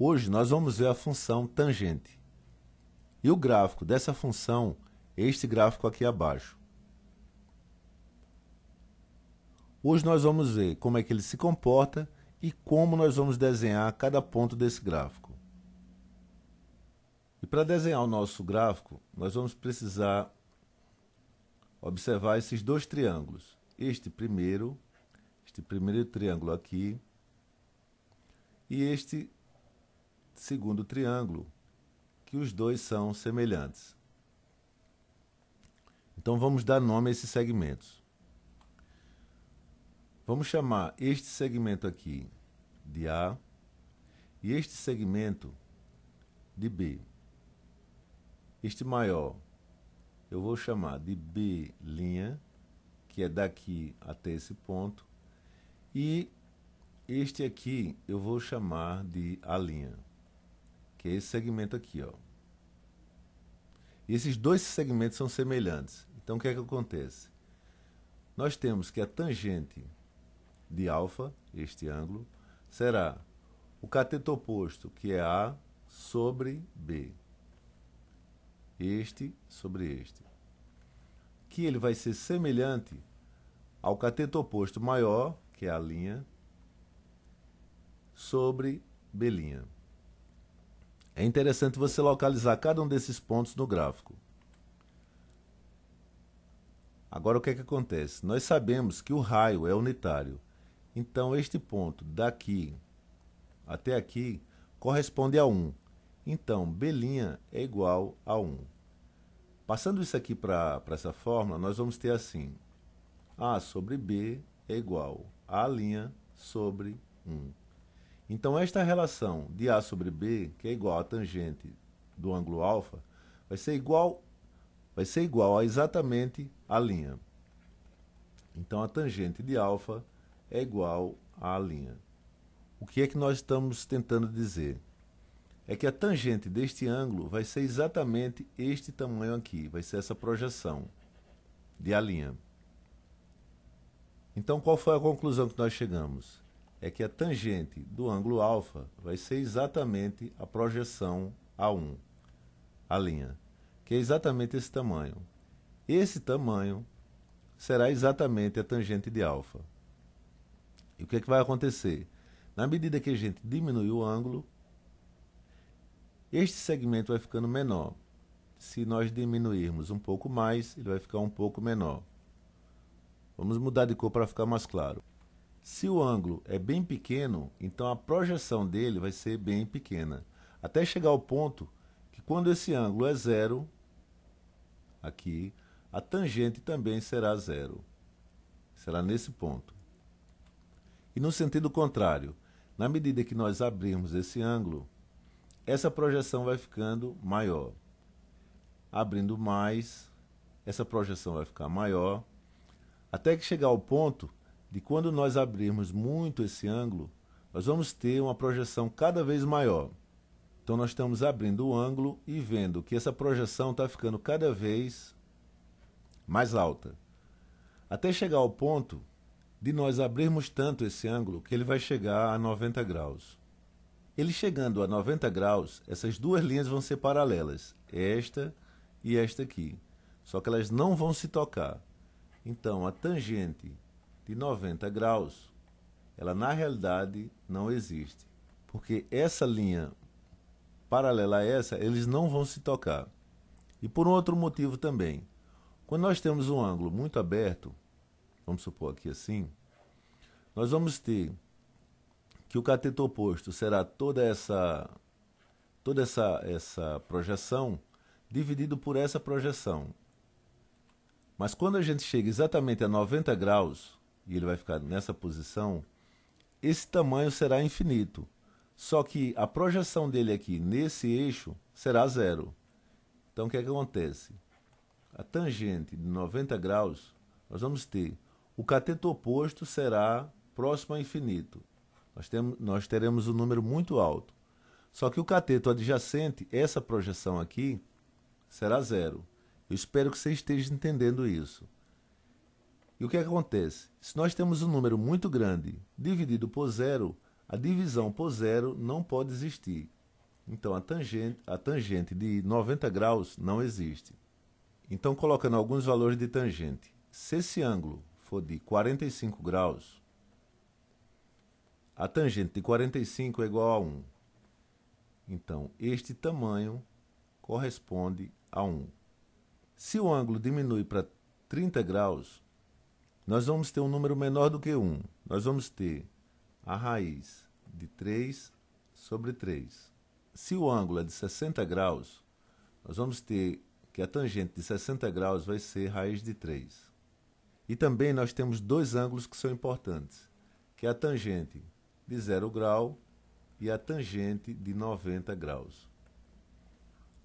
Hoje nós vamos ver a função tangente. E o gráfico dessa função é este gráfico aqui abaixo. Hoje nós vamos ver como é que ele se comporta e como nós vamos desenhar cada ponto desse gráfico. E para desenhar o nosso gráfico, nós vamos precisar observar esses dois triângulos. Este primeiro, este primeiro triângulo aqui, e este segundo triângulo, que os dois são semelhantes. Então vamos dar nome a esses segmentos. Vamos chamar este segmento aqui de A e este segmento de B. Este maior eu vou chamar de B', que é daqui até esse ponto, e este aqui eu vou chamar de A' que é esse segmento aqui, ó. E esses dois segmentos são semelhantes. Então o que é que acontece? Nós temos que a tangente de alfa, este ângulo, será o cateto oposto, que é A sobre B. Este sobre este. Que ele vai ser semelhante ao cateto oposto maior, que é a linha, sobre B'. É interessante você localizar cada um desses pontos no gráfico. Agora o que, é que acontece? Nós sabemos que o raio é unitário. Então este ponto daqui até aqui corresponde a 1. Então B' é igual a 1. Passando isso aqui para essa fórmula, nós vamos ter assim. A sobre B é igual a A' sobre 1. Então, esta relação de A sobre B, que é igual à tangente do ângulo alfa, vai ser igual, vai ser igual a exatamente a linha. Então, a tangente de alfa é igual à linha. O que é que nós estamos tentando dizer? É que a tangente deste ângulo vai ser exatamente este tamanho aqui, vai ser essa projeção de a linha. Então, qual foi a conclusão que nós chegamos? é que a tangente do ângulo alfa vai ser exatamente a projeção A1, a linha, que é exatamente esse tamanho. Esse tamanho será exatamente a tangente de alfa. E o que, é que vai acontecer? Na medida que a gente diminui o ângulo, este segmento vai ficando menor. Se nós diminuirmos um pouco mais, ele vai ficar um pouco menor. Vamos mudar de cor para ficar mais claro. Se o ângulo é bem pequeno, então a projeção dele vai ser bem pequena. Até chegar ao ponto que quando esse ângulo é zero, aqui, a tangente também será zero. Será nesse ponto. E no sentido contrário, na medida que nós abrirmos esse ângulo, essa projeção vai ficando maior. Abrindo mais, essa projeção vai ficar maior, até que chegar ao ponto de quando nós abrirmos muito esse ângulo, nós vamos ter uma projeção cada vez maior. Então nós estamos abrindo o ângulo e vendo que essa projeção está ficando cada vez mais alta. Até chegar ao ponto de nós abrirmos tanto esse ângulo que ele vai chegar a 90 graus. Ele chegando a 90 graus, essas duas linhas vão ser paralelas, esta e esta aqui. Só que elas não vão se tocar. Então a tangente de 90 graus. Ela, na realidade, não existe. Porque essa linha paralela a essa, eles não vão se tocar. E por um outro motivo também. Quando nós temos um ângulo muito aberto, vamos supor aqui assim, nós vamos ter que o cateto oposto será toda essa toda essa essa projeção dividido por essa projeção. Mas quando a gente chega exatamente a 90 graus, e ele vai ficar nessa posição, esse tamanho será infinito. Só que a projeção dele aqui nesse eixo será zero. Então o que, é que acontece? A tangente de 90 graus, nós vamos ter o cateto oposto será próximo a infinito. Nós, temos, nós teremos um número muito alto. Só que o cateto adjacente, essa projeção aqui, será zero. Eu espero que você esteja entendendo isso. E o que acontece? Se nós temos um número muito grande dividido por zero, a divisão por zero não pode existir. Então a tangente, a tangente de 90 graus não existe. Então colocando alguns valores de tangente. Se esse ângulo for de 45 graus, a tangente de 45 é igual a 1. Então, este tamanho corresponde a 1. Se o ângulo diminui para 30 graus, nós vamos ter um número menor do que 1. Nós vamos ter a raiz de 3 sobre 3. Se o ângulo é de 60 graus, nós vamos ter que a tangente de 60 graus vai ser raiz de 3. E também nós temos dois ângulos que são importantes, que é a tangente de 0 grau e a tangente de 90 graus.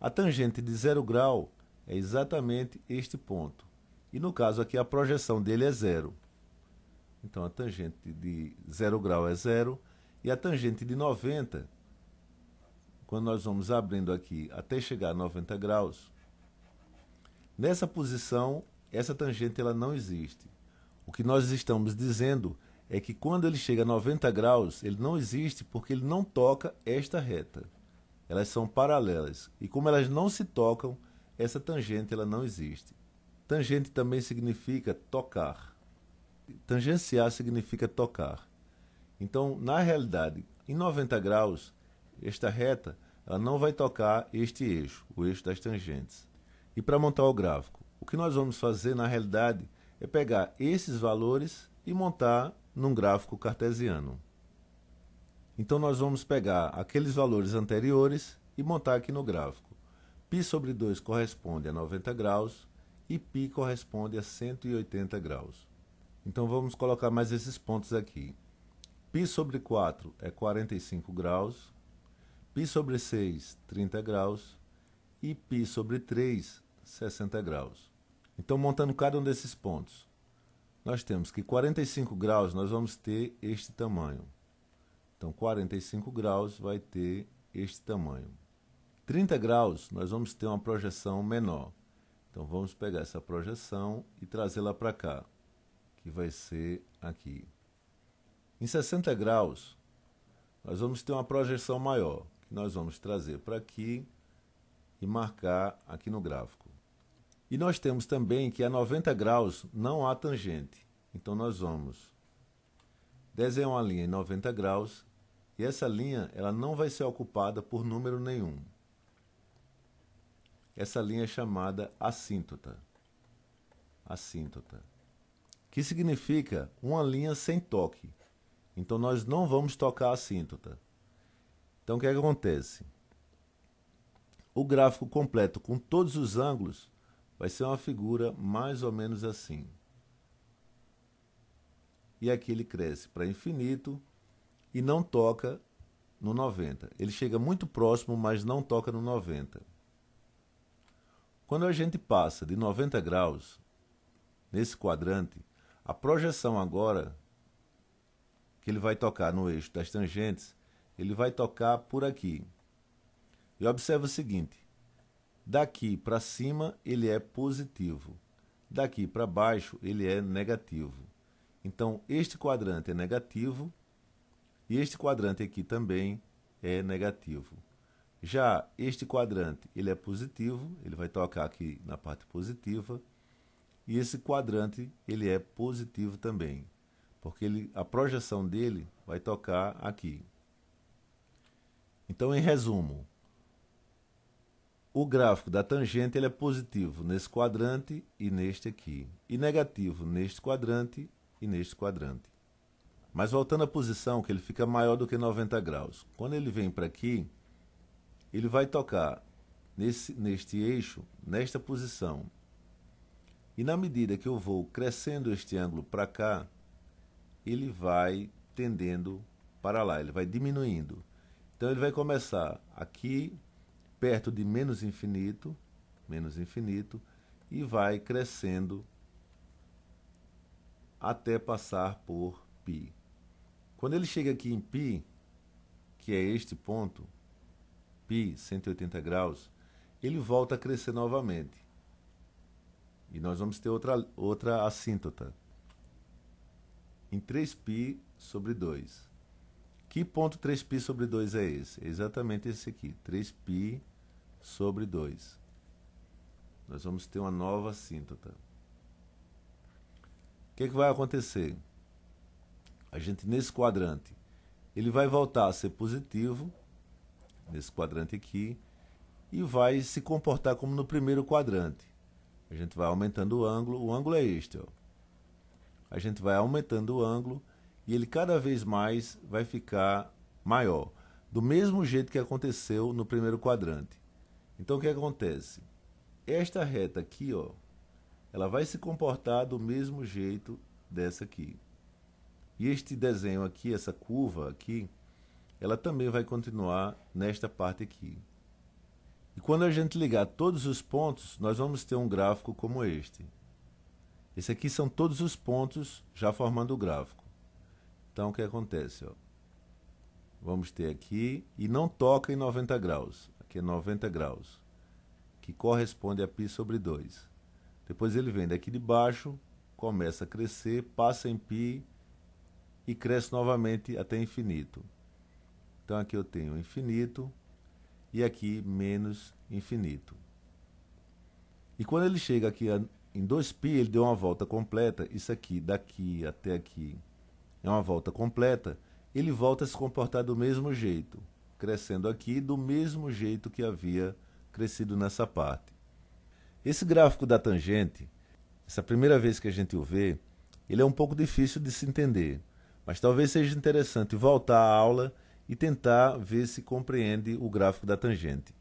A tangente de 0 grau é exatamente este ponto, e no caso aqui, a projeção dele é zero. Então, a tangente de zero grau é zero. E a tangente de 90, quando nós vamos abrindo aqui até chegar a 90 graus, nessa posição, essa tangente ela não existe. O que nós estamos dizendo é que quando ele chega a 90 graus, ele não existe porque ele não toca esta reta. Elas são paralelas. E como elas não se tocam, essa tangente ela não existe. Tangente também significa tocar. Tangenciar significa tocar. Então, na realidade, em 90 graus, esta reta ela não vai tocar este eixo, o eixo das tangentes. E para montar o gráfico, o que nós vamos fazer na realidade é pegar esses valores e montar num gráfico cartesiano. Então nós vamos pegar aqueles valores anteriores e montar aqui no gráfico. π sobre 2 corresponde a 90 graus, e π corresponde a 180 graus. Então vamos colocar mais esses pontos aqui. π sobre 4 é 45 graus, π sobre 6, 30 graus e π sobre 3, 60 graus. Então montando cada um desses pontos, nós temos que 45 graus nós vamos ter este tamanho. Então 45 graus vai ter este tamanho. 30 graus nós vamos ter uma projeção menor. Então vamos pegar essa projeção e trazê-la para cá, que vai ser aqui. Em 60 graus, nós vamos ter uma projeção maior, que nós vamos trazer para aqui e marcar aqui no gráfico. E nós temos também que a 90 graus não há tangente. Então nós vamos desenhar uma linha em 90 graus e essa linha ela não vai ser ocupada por número nenhum essa linha é chamada assíntota. Assíntota. Que significa uma linha sem toque. Então nós não vamos tocar a assíntota. Então o que, é que acontece? O gráfico completo com todos os ângulos vai ser uma figura mais ou menos assim. E aqui ele cresce para infinito e não toca no 90. Ele chega muito próximo, mas não toca no 90. Quando a gente passa de 90 graus nesse quadrante, a projeção agora que ele vai tocar no eixo das tangentes, ele vai tocar por aqui. E observa o seguinte: daqui para cima ele é positivo, daqui para baixo ele é negativo. Então, este quadrante é negativo e este quadrante aqui também é negativo. Já este quadrante, ele é positivo, ele vai tocar aqui na parte positiva, e esse quadrante, ele é positivo também, porque ele, a projeção dele vai tocar aqui. Então, em resumo, o gráfico da tangente ele é positivo nesse quadrante e neste aqui, e negativo neste quadrante e neste quadrante. Mas voltando à posição, que ele fica maior do que 90 graus. Quando ele vem para aqui, ele vai tocar nesse, neste eixo, nesta posição. E na medida que eu vou crescendo este ângulo para cá, ele vai tendendo para lá, ele vai diminuindo. Então ele vai começar aqui, perto de menos infinito, menos infinito, e vai crescendo até passar por π. Quando ele chega aqui em π, que é este ponto, π 180 graus, ele volta a crescer novamente. E nós vamos ter outra, outra assíntota em 3π sobre 2. Que ponto 3π sobre 2 é esse? É exatamente esse aqui, 3π sobre 2. Nós vamos ter uma nova assíntota. O que, é que vai acontecer? A gente, nesse quadrante, ele vai voltar a ser positivo nesse quadrante aqui, e vai se comportar como no primeiro quadrante. A gente vai aumentando o ângulo, o ângulo é este. Ó. A gente vai aumentando o ângulo e ele cada vez mais vai ficar maior, do mesmo jeito que aconteceu no primeiro quadrante. Então o que acontece? Esta reta aqui, ó, ela vai se comportar do mesmo jeito dessa aqui. E este desenho aqui, essa curva aqui, ela também vai continuar nesta parte aqui. E quando a gente ligar todos os pontos, nós vamos ter um gráfico como este. Esse aqui são todos os pontos já formando o gráfico. Então o que acontece? Ó? Vamos ter aqui, e não toca em 90 graus, aqui é 90 graus, que corresponde a π sobre 2. Depois ele vem daqui de baixo, começa a crescer, passa em π e cresce novamente até infinito. Então aqui eu tenho infinito e aqui menos infinito. E quando ele chega aqui a, em 2π, ele deu uma volta completa. Isso aqui, daqui até aqui, é uma volta completa. Ele volta a se comportar do mesmo jeito, crescendo aqui do mesmo jeito que havia crescido nessa parte. Esse gráfico da tangente, essa primeira vez que a gente o vê, ele é um pouco difícil de se entender, mas talvez seja interessante voltar à aula e tentar ver se compreende o gráfico da tangente.